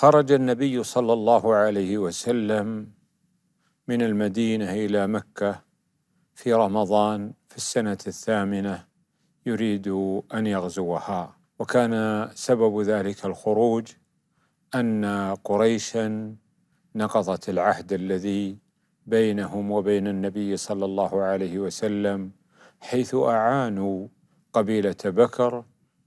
خرج النبي صلى الله عليه وسلم من المدينه الى مكه في رمضان في السنه الثامنه يريد ان يغزوها وكان سبب ذلك الخروج ان قريشا نقضت العهد الذي بينهم وبين النبي صلى الله عليه وسلم حيث اعانوا قبيله بكر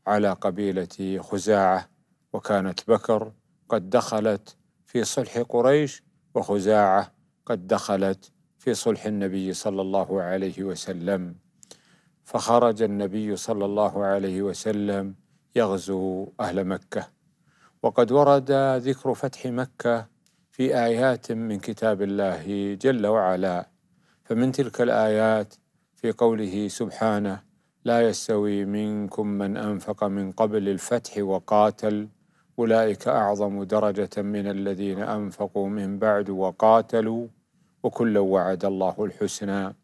على قبيله خزاعه وكانت بكر قد دخلت في صلح قريش وخزاعة قد دخلت في صلح النبي صلى الله عليه وسلم فخرج النبي صلى الله عليه وسلم يغزو أهل مكة وقد ورد ذكر فتح مكة في آيات من كتاب الله جل وعلا فمن تلك الآيات في قوله سبحانه لا يستوي منكم من أنفق من قبل الفتح وقاتل أولئك أعظم درجة من الذين أنفقوا من بعد وقاتلوا وكلا وعد الله الحسنى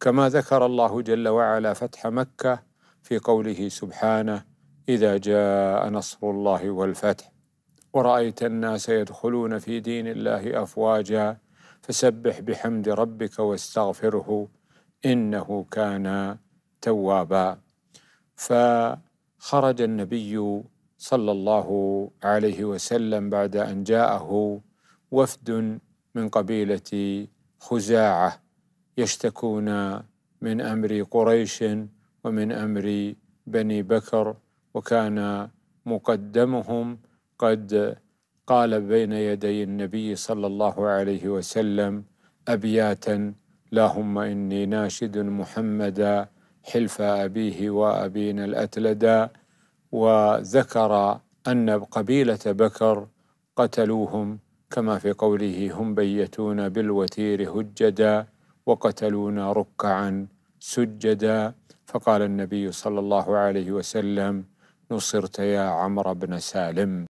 كما ذكر الله جل وعلا فتح مكة في قوله سبحانه إذا جاء نصر الله والفتح ورأيت الناس يدخلون في دين الله أفواجا فسبح بحمد ربك واستغفره إنه كان توابا فخرج النبي صلى الله عليه وسلم بعد ان جاءه وفد من قبيله خزاعه يشتكون من امر قريش ومن امر بني بكر وكان مقدمهم قد قال بين يدي النبي صلى الله عليه وسلم ابياتا اللهم اني ناشد محمدا حلف ابيه وابينا الاتلدا وذكر أن قبيلة بكر قتلوهم كما في قوله هم بيتون بالوتير هجدا وقتلونا ركعا سجدا فقال النبي صلى الله عليه وسلم نصرت يا عمرو بن سالم